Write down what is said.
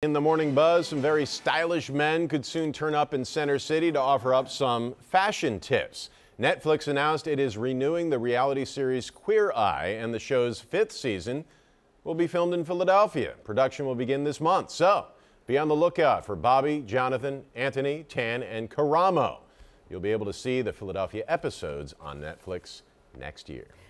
In the morning buzz, some very stylish men could soon turn up in Center City to offer up some fashion tips. Netflix announced it is renewing the reality series Queer Eye, and the show's fifth season will be filmed in Philadelphia. Production will begin this month, so be on the lookout for Bobby, Jonathan, Anthony, Tan, and Karamo. You'll be able to see the Philadelphia episodes on Netflix next year.